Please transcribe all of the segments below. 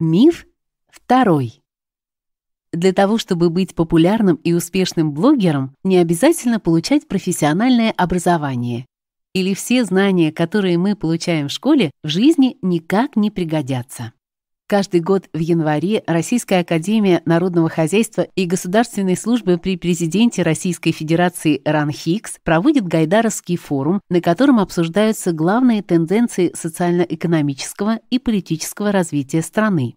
Миф второй. Для того, чтобы быть популярным и успешным блогером, не обязательно получать профессиональное образование. Или все знания, которые мы получаем в школе, в жизни никак не пригодятся. Каждый год в январе Российская академия народного хозяйства и государственной службы при президенте Российской Федерации Ран Хикс проводит Гайдаровский форум, на котором обсуждаются главные тенденции социально-экономического и политического развития страны.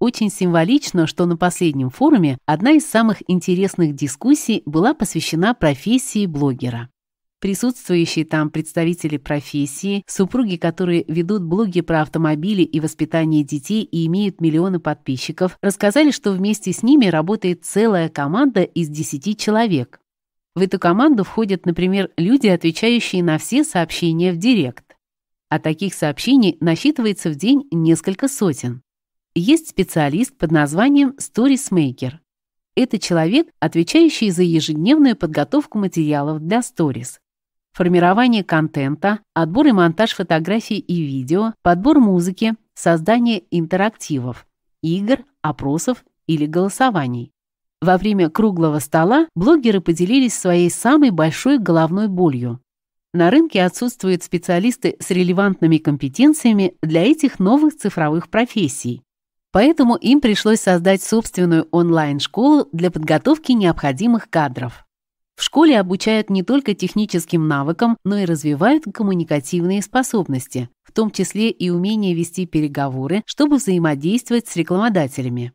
Очень символично, что на последнем форуме одна из самых интересных дискуссий была посвящена профессии блогера. Присутствующие там представители профессии, супруги, которые ведут блоги про автомобили и воспитание детей и имеют миллионы подписчиков, рассказали, что вместе с ними работает целая команда из 10 человек. В эту команду входят, например, люди, отвечающие на все сообщения в Директ. А таких сообщений насчитывается в день несколько сотен. Есть специалист под названием Stories Это человек, отвечающий за ежедневную подготовку материалов для Stories формирование контента, отбор и монтаж фотографий и видео, подбор музыки, создание интерактивов, игр, опросов или голосований. Во время круглого стола блогеры поделились своей самой большой головной болью. На рынке отсутствуют специалисты с релевантными компетенциями для этих новых цифровых профессий. Поэтому им пришлось создать собственную онлайн-школу для подготовки необходимых кадров. В школе обучают не только техническим навыкам, но и развивают коммуникативные способности, в том числе и умение вести переговоры, чтобы взаимодействовать с рекламодателями.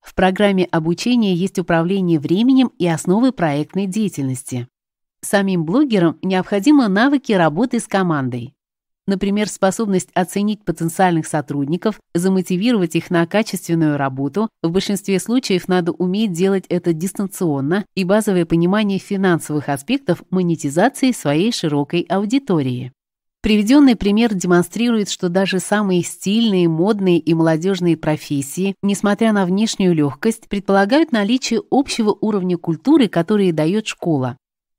В программе обучения есть управление временем и основы проектной деятельности. Самим блогерам необходимы навыки работы с командой. Например, способность оценить потенциальных сотрудников, замотивировать их на качественную работу. В большинстве случаев надо уметь делать это дистанционно и базовое понимание финансовых аспектов монетизации своей широкой аудитории. Приведенный пример демонстрирует, что даже самые стильные, модные и молодежные профессии, несмотря на внешнюю легкость, предполагают наличие общего уровня культуры, который дает школа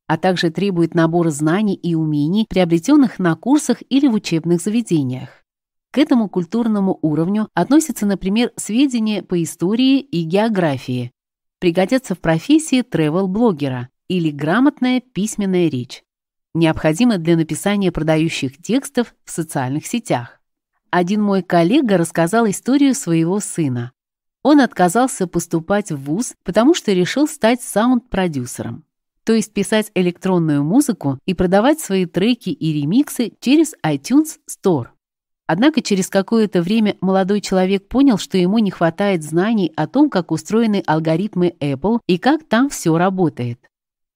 а также требует набора знаний и умений, приобретенных на курсах или в учебных заведениях. К этому культурному уровню относятся, например, сведения по истории и географии, пригодятся в профессии тревел-блогера или грамотная письменная речь, необходима для написания продающих текстов в социальных сетях. Один мой коллега рассказал историю своего сына. Он отказался поступать в ВУЗ, потому что решил стать саунд-продюсером то есть писать электронную музыку и продавать свои треки и ремиксы через iTunes Store. Однако через какое-то время молодой человек понял, что ему не хватает знаний о том, как устроены алгоритмы Apple и как там все работает.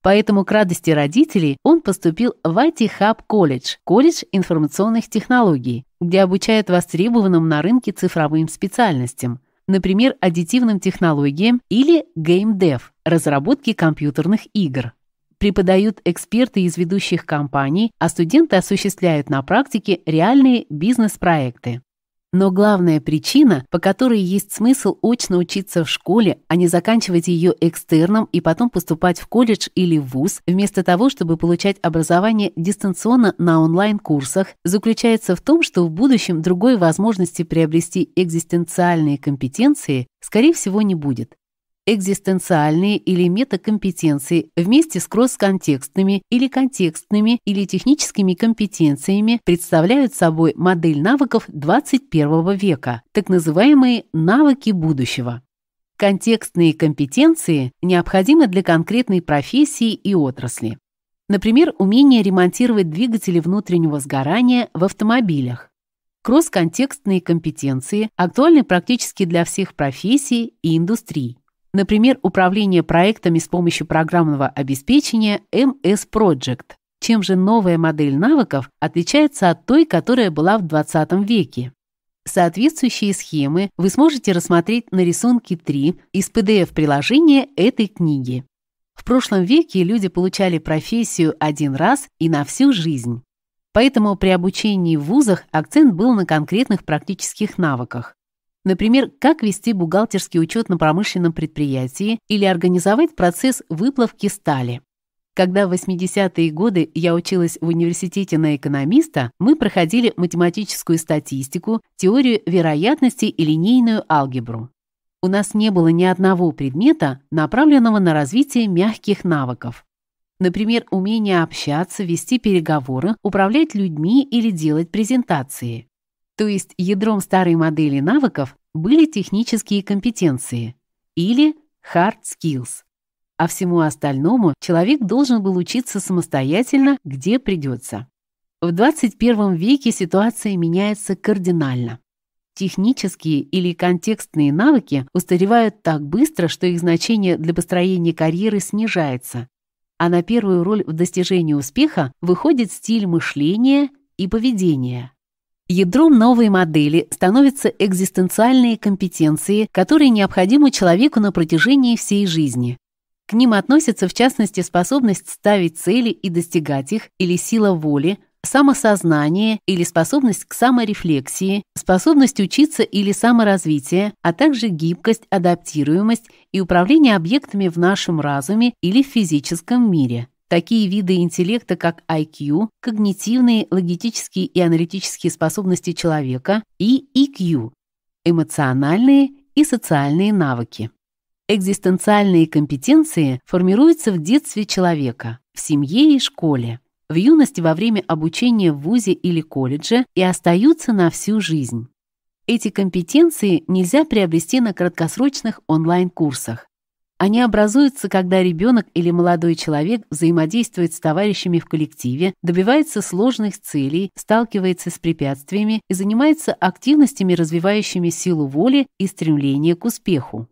Поэтому к радости родителей он поступил в IT Hub College, колледж информационных технологий, где обучают востребованным на рынке цифровым специальностям, например, аддитивным технологиям или game dev, разработке компьютерных игр преподают эксперты из ведущих компаний, а студенты осуществляют на практике реальные бизнес-проекты. Но главная причина, по которой есть смысл очно учиться в школе, а не заканчивать ее экстерном и потом поступать в колледж или в вуз, вместо того, чтобы получать образование дистанционно на онлайн-курсах, заключается в том, что в будущем другой возможности приобрести экзистенциальные компетенции, скорее всего, не будет экзистенциальные или метакомпетенции вместе с кросс-контекстными или контекстными или техническими компетенциями представляют собой модель навыков 21 века, так называемые навыки будущего. Контекстные компетенции необходимы для конкретной профессии и отрасли. Например, умение ремонтировать двигатели внутреннего сгорания в автомобилях. Кросс-контекстные компетенции актуальны практически для всех профессий и индустрий. Например, управление проектами с помощью программного обеспечения MS Project. Чем же новая модель навыков отличается от той, которая была в 20 веке? Соответствующие схемы вы сможете рассмотреть на рисунке 3 из PDF-приложения этой книги. В прошлом веке люди получали профессию один раз и на всю жизнь. Поэтому при обучении в вузах акцент был на конкретных практических навыках. Например, как вести бухгалтерский учет на промышленном предприятии или организовать процесс выплавки стали. Когда в 80-е годы я училась в университете на экономиста, мы проходили математическую статистику, теорию вероятности и линейную алгебру. У нас не было ни одного предмета, направленного на развитие мягких навыков. Например, умение общаться, вести переговоры, управлять людьми или делать презентации. То есть ядром старой модели навыков были технические компетенции или hard skills. А всему остальному человек должен был учиться самостоятельно, где придется. В 21 веке ситуация меняется кардинально. Технические или контекстные навыки устаревают так быстро, что их значение для построения карьеры снижается, а на первую роль в достижении успеха выходит стиль мышления и поведения. Ядром новой модели становятся экзистенциальные компетенции, которые необходимы человеку на протяжении всей жизни. К ним относятся в частности способность ставить цели и достигать их, или сила воли, самосознание или способность к саморефлексии, способность учиться или саморазвитие, а также гибкость, адаптируемость и управление объектами в нашем разуме или в физическом мире. Такие виды интеллекта, как IQ, когнитивные, логические и аналитические способности человека, и EQ, эмоциональные и социальные навыки. Экзистенциальные компетенции формируются в детстве человека, в семье и школе, в юности во время обучения в вузе или колледже и остаются на всю жизнь. Эти компетенции нельзя приобрести на краткосрочных онлайн-курсах, они образуются, когда ребенок или молодой человек взаимодействует с товарищами в коллективе, добивается сложных целей, сталкивается с препятствиями и занимается активностями, развивающими силу воли и стремление к успеху.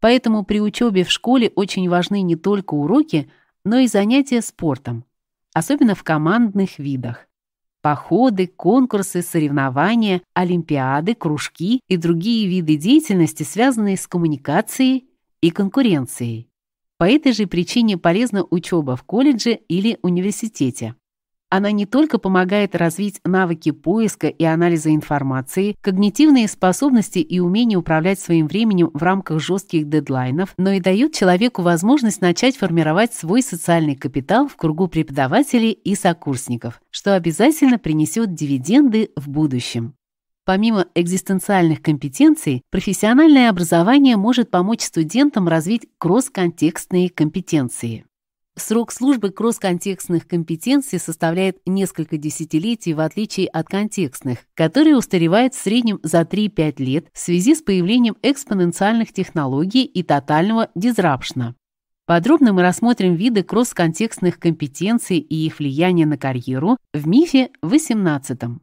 Поэтому при учебе в школе очень важны не только уроки, но и занятия спортом, особенно в командных видах. Походы, конкурсы, соревнования, олимпиады, кружки и другие виды деятельности, связанные с коммуникацией и конкуренцией. По этой же причине полезна учеба в колледже или университете. Она не только помогает развить навыки поиска и анализа информации, когнитивные способности и умение управлять своим временем в рамках жестких дедлайнов, но и даёт человеку возможность начать формировать свой социальный капитал в кругу преподавателей и сокурсников, что обязательно принесёт дивиденды в будущем. Помимо экзистенциальных компетенций, профессиональное образование может помочь студентам развить кросс-контекстные компетенции. Срок службы кросс-контекстных компетенций составляет несколько десятилетий в отличие от контекстных, которые устаревают в среднем за 3-5 лет в связи с появлением экспоненциальных технологий и тотального дизрапшна. Подробно мы рассмотрим виды кросс-контекстных компетенций и их влияние на карьеру в мифе 18.